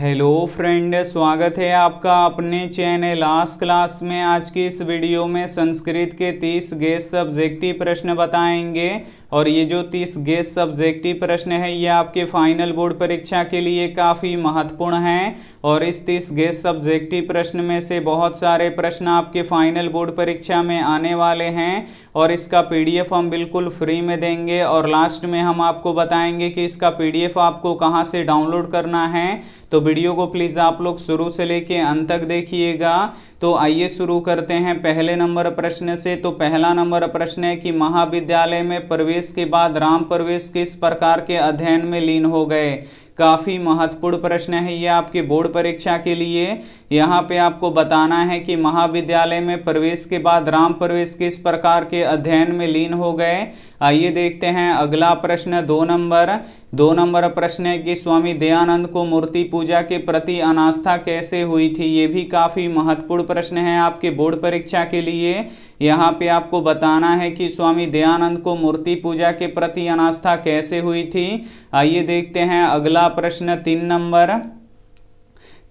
hello friend स्वागत है आपका अपने चैनल लास्ट क्लास में आज की इस वीडियो में संस्कृत के 30 गेस सब्जेक्टिव प्रश्न बताएंगे और ये जो तीस गेस सब्जेक्टिव प्रश्न है ये आपके फाइनल बोर्ड परीक्षा के लिए काफ़ी महत्वपूर्ण हैं और इस तीस गेस सब्जेक्टिव प्रश्न में से बहुत सारे प्रश्न आपके फाइनल बोर्ड परीक्षा में आने वाले हैं और इसका पीडीएफ हम बिल्कुल फ्री में देंगे और लास्ट में हम आपको बताएंगे कि इसका पीडीएफ आपको कहाँ से डाउनलोड करना है तो वीडियो को प्लीज़ आप लोग शुरू से लेके अंत तक देखिएगा तो आइए शुरू करते हैं पहले नंबर प्रश्न से तो पहला नंबर प्रश्न है कि महाविद्यालय में प्रवेश प्रवेश के बाद राम प्रवेश किस प्रकार के अध्ययन में लीन हो गए काफ़ी महत्वपूर्ण प्रश्न है ये आपके बोर्ड परीक्षा के लिए यहाँ पे आपको बताना है कि महाविद्यालय में प्रवेश के बाद राम प्रवेश किस प्रकार के अध्ययन में लीन हो गए आइए देखते हैं अगला प्रश्न दो नंबर दो नंबर प्रश्न है कि स्वामी दयानंद को मूर्ति पूजा के प्रति अनास्था कैसे हुई थी ये भी काफ़ी महत्वपूर्ण प्रश्न है आपके बोर्ड परीक्षा के लिए यहाँ पे आपको बताना है कि स्वामी दयानंद को मूर्ति पूजा के प्रति अनास्था कैसे हुई थी आइए देखते हैं अगला प्रश्न तीन नंबर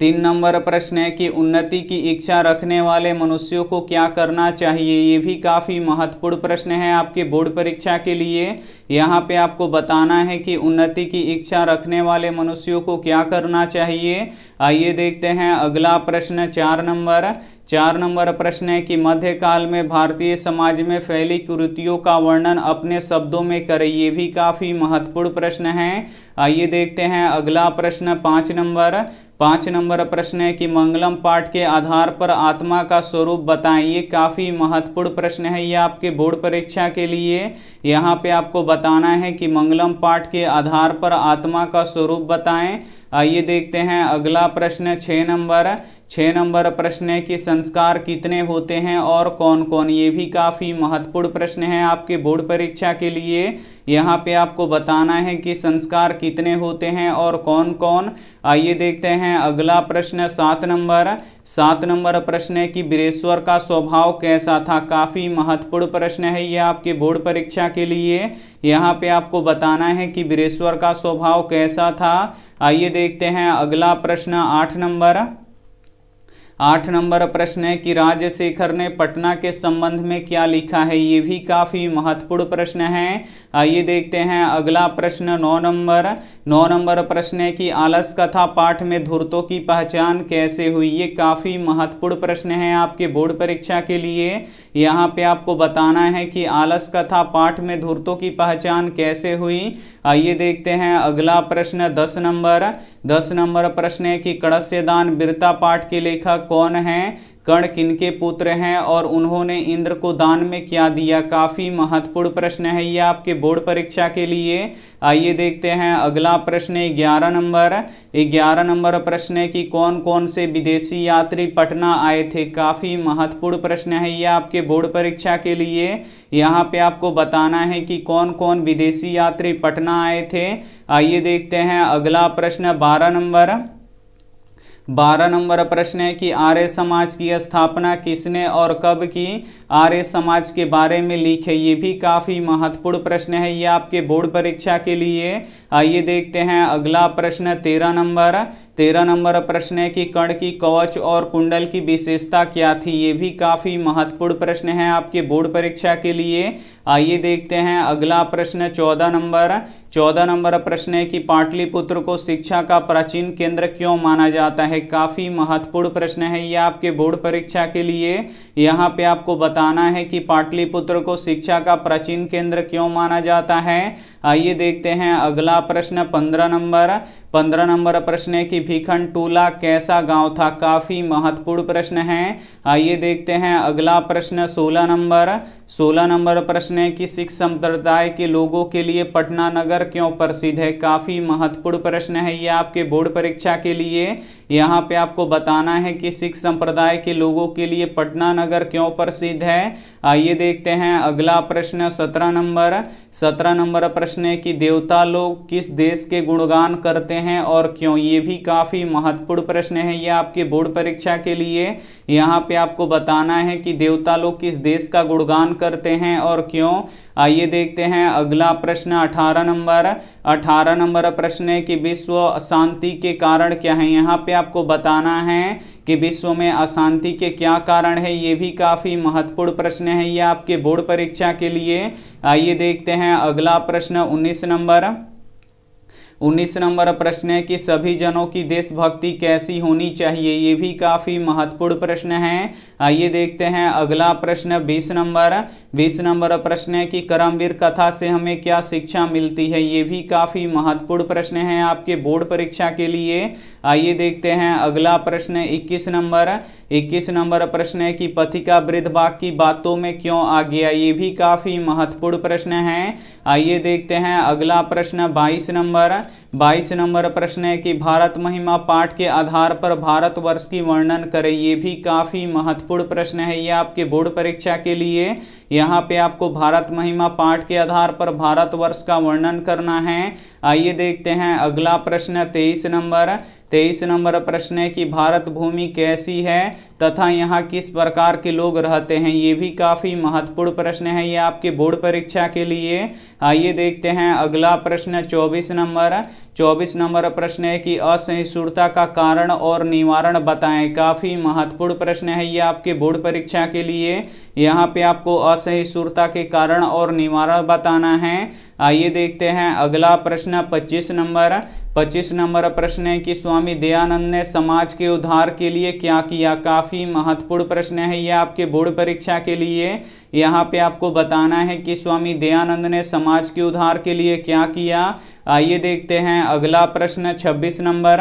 तीन नंबर प्रश्न है कि उन्नति की इच्छा रखने वाले मनुष्यों को क्या करना चाहिए ये भी काफ़ी महत्वपूर्ण प्रश्न है आपके बोर्ड परीक्षा के लिए यहाँ पे आपको बताना है कि उन्नति की इच्छा रखने वाले मनुष्यों को क्या करना चाहिए आइए देखते हैं अगला प्रश्न चार नंबर चार नंबर प्रश्न है कि मध्यकाल में भारतीय समाज में फैली कुरीतियों का वर्णन अपने शब्दों में करें ये भी काफ़ी महत्वपूर्ण प्रश्न है आइए देखते हैं अगला प्रश्न पाँच नंबर पाँच नंबर प्रश्न है कि मंगलम पाठ के आधार पर आत्मा का स्वरूप बताएं ये काफ़ी महत्वपूर्ण प्रश्न है ये आपके बोर्ड परीक्षा के लिए यहाँ पे आपको बताना है कि मंगलम पाठ के आधार पर आत्मा का स्वरूप बताएं आइए देखते हैं अगला प्रश्न छः नंबर छः नंबर प्रश्न है कि संस्कार कितने होते हैं और कौन कौन ये भी काफ़ी महत्वपूर्ण प्रश्न है आपके बोर्ड परीक्षा के लिए यहाँ पे आपको बताना है कि संस्कार कितने होते हैं और कौन कौन आइए देखते हैं अगला प्रश्न सात नंबर सात नंबर प्रश्न है कि बिरेश्वर का स्वभाव कैसा था काफ़ी महत्वपूर्ण प्रश्न है ये आपके बोर्ड परीक्षा के लिए यहाँ पे आपको बताना है कि बिरेश्वर का स्वभाव कैसा था आइए देखते हैं अगला प्रश्न आठ नंबर आठ नंबर प्रश्न है कि राजशेखर ने पटना के संबंध में क्या लिखा है ये भी काफ़ी महत्वपूर्ण प्रश्न है आइए देखते हैं अगला प्रश्न नौ नंबर नौ नंबर प्रश्न है कि आलस कथा पाठ में धुरतों की पहचान कैसे हुई ये काफ़ी महत्वपूर्ण प्रश्न है आपके बोर्ड परीक्षा के लिए यहाँ पे आपको बताना है कि आलस कथा पाठ में धूर्तों की पहचान कैसे हुई आइए देखते हैं अगला प्रश्न दस नंबर दस नंबर प्रश्न है कि कड़स्यदान बिरता पाठ के लेखक कौन हैं कर्ण किनके पुत्र हैं और उन्होंने इंद्र को दान में क्या दिया काफ़ी महत्वपूर्ण प्रश्न है ये आपके बोर्ड परीक्षा के लिए आइए देखते हैं अगला प्रश्न ग्यारह नंबर ग्यारह नंबर प्रश्न है कि कौन कौन से विदेशी यात्री पटना आए थे काफ़ी महत्वपूर्ण प्रश्न है ये आपके बोर्ड परीक्षा के लिए यहाँ पे आपको बताना है कि कौन कौन विदेशी यात्री पटना आए थे आइए देखते हैं अगला प्रश्न बारह नंबर बारह नंबर प्रश्न है कि आर्य समाज की स्थापना किसने और कब की आर्य समाज के बारे में लिखे ये भी काफ़ी महत्वपूर्ण प्रश्न है ये आपके बोर्ड परीक्षा के लिए आइए देखते हैं अगला प्रश्न तेरह नंबर तेरह नंबर प्रश्न है कि कण की कवच और कुंडल की विशेषता क्या थी ये भी काफ़ी महत्वपूर्ण प्रश्न है आपके बोर्ड परीक्षा के लिए आइए देखते हैं अगला प्रश्न चौदह नंबर चौदह नंबर प्रश्न है कि पाटलिपुत्र को शिक्षा का प्राचीन केंद्र क्यों माना जाता है काफ़ी महत्वपूर्ण प्रश्न है ये आपके बोर्ड परीक्षा के लिए यहाँ पे आपको बताना है कि पाटलिपुत्र को शिक्षा का प्राचीन केंद्र क्यों माना जाता है आइए देखते हैं अगला प्रश्न पंद्रह नंबर पंद्रह नंबर प्रश्न है कि भीखंड टूला कैसा गांव था काफ़ी महत्वपूर्ण प्रश्न है आइए देखते हैं अगला प्रश्न सोलह नंबर सोलह नंबर प्रश्न है कि सिख संप्रदाय के लोगों के लिए पटना नगर क्यों प्रसिद्ध है काफ़ी महत्वपूर्ण प्रश्न है ये आपके बोर्ड परीक्षा के लिए यहाँ पे आपको बताना है कि सिख संप्रदाय के लोगों के लिए पटना नगर क्यों प्रसिद्ध है आइए देखते हैं अगला प्रश्न सत्रह नंबर सत्रह नंबर प्रश्न है कि देवता लोग किस देश के गुणगान करते हैं हैं और क्यों ये भी काफ़ी महत्वपूर्ण प्रश्न है ये आपके बोर्ड परीक्षा के लिए यहाँ पे आपको बताना है कि देवता लोग किस देश का गुणगान करते हैं और क्यों आइए देखते हैं अगला प्रश्न 18 नंबर 18 नंबर प्रश्न है कि विश्व अशांति के कारण क्या है यहाँ पे आपको बताना है कि विश्व में अशांति के क्या कारण है ये भी काफ़ी महत्वपूर्ण प्रश्न है ये आपके बोर्ड परीक्षा के लिए आइए देखते हैं अगला प्रश्न 19 नंबर उन्नीस नंबर प्रश्न है कि सभी जनों की देशभक्ति कैसी होनी चाहिए ये भी काफ़ी महत्वपूर्ण प्रश्न है आइए देखते हैं अगला प्रश्न बीस नंबर बीस नंबर प्रश्न है कि करमवीर कथा से हमें क्या शिक्षा मिलती है ये भी काफ़ी महत्वपूर्ण प्रश्न है आपके बोर्ड परीक्षा के लिए आइए देखते हैं अगला प्रश्न इक्कीस नंबर इक्कीस नंबर प्रश्न है कि पथिका वृद्ध बाग की बातों में क्यों आ गया ये भी काफ़ी महत्वपूर्ण प्रश्न है आइए देखते हैं अगला प्रश्न बाईस नंबर बाईस नंबर प्रश्न है कि भारत महिमा पाठ के आधार पर भारतवर्ष की वर्णन करें ये भी काफ़ी महत्वपूर्ण प्रश्न है ये आपके बोर्ड परीक्षा के लिए यहाँ पे आपको भारत महिमा पाठ के आधार पर भारतवर्ष का वर्णन करना है आइए देखते हैं अगला प्रश्न तेईस नंबर तेईस नंबर प्रश्न है कि भारत भूमि कैसी है तथा यहाँ किस प्रकार के लोग रहते हैं ये भी काफ़ी महत्वपूर्ण प्रश्न है ये आपके बोर्ड परीक्षा के लिए आइए देखते हैं अगला प्रश्न चौबीस नंबर चौबीस नंबर प्रश्न है कि असहिष्णुता का कारण और निवारण बताएं काफ़ी महत्वपूर्ण प्रश्न है ये आपके बोर्ड परीक्षा के लिए यहाँ पे आपको असहिष्णुता के कारण और निवारण बताना है आइए देखते हैं अगला प्रश्न 25 नंबर 25 नंबर प्रश्न है कि स्वामी दयानंद ने समाज के उद्धार के लिए क्या किया काफ़ी महत्वपूर्ण प्रश्न है यह आपके बोर्ड परीक्षा के लिए यहाँ पे आपको बताना है कि स्वामी दयानंद ने समाज के उद्धार के लिए क्या किया आइए देखते हैं अगला प्रश्न 26 नंबर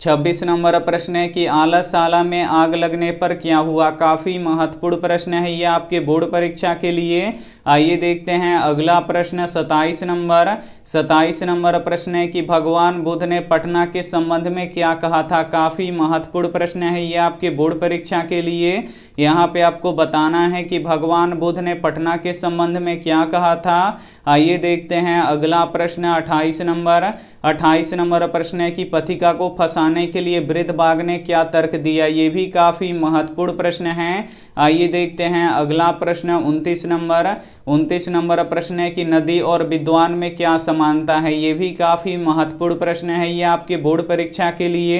छब्बीस नंबर प्रश्न है कि आलाशाला में आग लगने पर क्या हुआ काफ़ी महत्वपूर्ण प्रश्न है ये आपके बोर्ड परीक्षा के लिए आइए देखते हैं अगला प्रश्न सत्ताईस नंबर सताइस नंबर प्रश्न है कि भगवान बुद्ध ने पटना के संबंध में क्या कहा था काफ़ी महत्वपूर्ण प्रश्न है ये आपके बोर्ड परीक्षा के लिए यहाँ पे आपको बताना है कि भगवान बुद्ध ने पटना के संबंध में क्या कहा था आइए देखते हैं अगला प्रश्न अट्ठाईस नंबर अट्ठाईस नंबर प्रश्न है कि पथिका को फंसाने के लिए वृद्ध बाघ ने क्या तर्क दिया ये भी काफ़ी महत्वपूर्ण प्रश्न है आइए देखते हैं अगला प्रश्न उन्तीस नंबर उन्तीस नंबर प्रश्न है कि नदी और विद्वान में क्या समानता है ये भी काफ़ी महत्वपूर्ण प्रश्न है ये आपके बोर्ड परीक्षा के लिए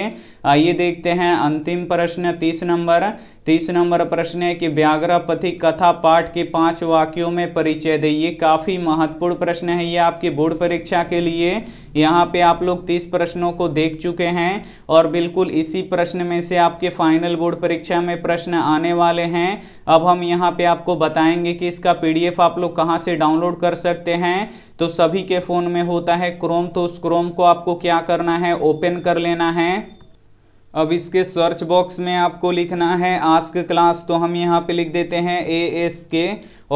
आइए देखते हैं अंतिम प्रश्न तीस नंबर तीस नंबर प्रश्न है कि व्याघ्रापथी कथा पाठ के पांच वाक्यों में परिचय दें काफ़ी महत्वपूर्ण प्रश्न है ये आपकी बोर्ड परीक्षा के लिए यहाँ पे आप लोग तीस प्रश्नों को देख चुके हैं और बिल्कुल इसी प्रश्न में से आपके फाइनल बोर्ड परीक्षा में प्रश्न आने वाले हैं अब हम यहाँ पे आपको बताएंगे कि इसका पीडीएफ आप लोग कहाँ से डाउनलोड कर सकते हैं तो सभी के फ़ोन में होता है क्रोम तो उस क्रोम को आपको क्या करना है ओपन कर लेना है अब इसके सर्च बॉक्स में आपको लिखना है आस्क क्लास तो हम यहाँ पे लिख देते हैं ए एस के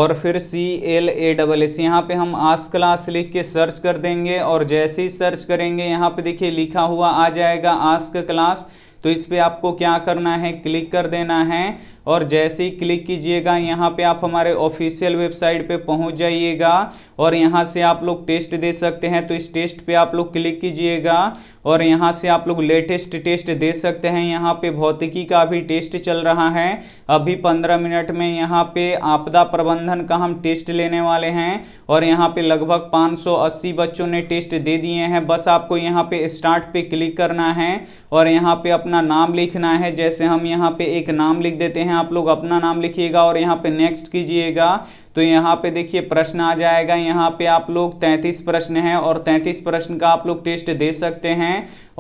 और फिर C L A double S यहाँ पे हम आस्क क्लास लिख के सर्च कर देंगे और जैसे ही सर्च करेंगे यहाँ पे देखिए लिखा हुआ आ जाएगा आस्क क्लास तो इस पर आपको क्या करना है क्लिक कर देना है और जैसे ही क्लिक कीजिएगा यहाँ पे आप हमारे ऑफिशियल वेबसाइट पे पहुँच जाइएगा और यहाँ से आप लोग टेस्ट दे सकते हैं तो इस टेस्ट पे आप लोग क्लिक कीजिएगा और यहाँ से आप लोग लेटेस्ट टेस्ट दे सकते हैं यहाँ पे भौतिकी का भी टेस्ट चल रहा है अभी पंद्रह मिनट में यहाँ पे आपदा प्रबंधन का हम टेस्ट लेने वाले हैं और यहाँ पे लगभग 580 बच्चों ने टेस्ट दे दिए हैं बस आपको यहाँ पे स्टार्ट पे क्लिक करना है और यहाँ पे अपना नाम लिखना है जैसे हम यहाँ पे एक नाम लिख देते हैं हैं आप लोग अपना नाम लिखिएगा और यहाँ पे नेक्स्ट कीजिएगा तो यहाँ पे देखिए प्रश्न आ जाएगा यहाँ पे आप लोग 33 प्रश्न हैं और 33 प्रश्न का आप लोग टेस्ट दे सकते हैं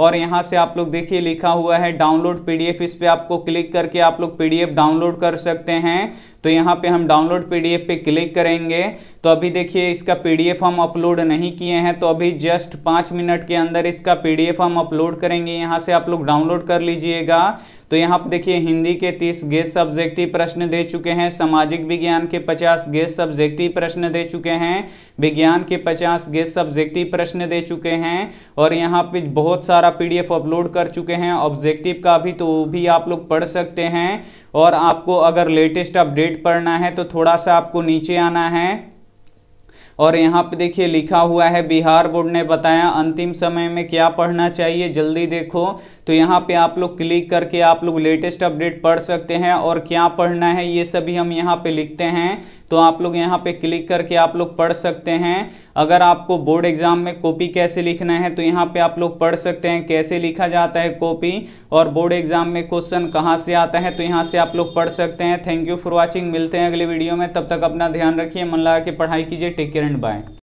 और यहाँ से आप लोग देखिए लिखा हुआ है डाउनलोड पीडीएफ इस पर आपको क्लिक करके आप लोग पीडीएफ डाउनलोड कर सकते हैं तो यहाँ पे हम डाउनलोड पीडीएफ पे क्लिक करेंगे तो अभी देखिए इसका पीडीएफ हम अपलोड नहीं किए हैं तो अभी जस्ट पाँच मिनट के अंदर इसका पीडीएफ हम अपलोड करेंगे यहाँ से आप लोग डाउनलोड कर लीजिएगा तो यहाँ पर देखिए हिंदी के तीस गेस्ट सब्जेक्टिव प्रश्न दे चुके हैं सामाजिक विज्ञान के पचास गेस्ट सब्जेक्टिव प्रश्न दे चुके हैं विज्ञान के पचास गेस्ट सब्जेक्टिव प्रश्न दे चुके हैं और यहाँ पे बहुत सारा पीडीएफ अपलोड कर चुके हैं ऑब्जेक्टिव का भी तो भी आप लोग पढ़ सकते हैं और आपको अगर लेटेस्ट अपडेट वेट पढ़ना है तो थोड़ा सा आपको नीचे आना है और यहाँ पे देखिए लिखा हुआ है बिहार बोर्ड ने बताया अंतिम समय में क्या पढ़ना चाहिए जल्दी देखो तो यहाँ पे आप लोग क्लिक करके आप लोग लेटेस्ट अपडेट पढ़ सकते हैं और क्या पढ़ना है ये सभी हम यहाँ पे लिखते हैं तो आप लोग यहाँ पे क्लिक करके आप लोग पढ़ सकते हैं अगर आपको बोर्ड एग्जाम में कॉपी कैसे लिखना है तो यहाँ पे आप लोग पढ़ सकते हैं कैसे लिखा जाता है कॉपी और बोर्ड एग्जाम में क्वेश्चन कहाँ से आता है तो यहाँ से आप लोग पढ़ सकते हैं थैंक यू फॉर वॉचिंग मिलते हैं अगले वीडियो में तब तक अपना ध्यान रखिए मन लगा के पढ़ाई कीजिए टेक केयर एंड बाय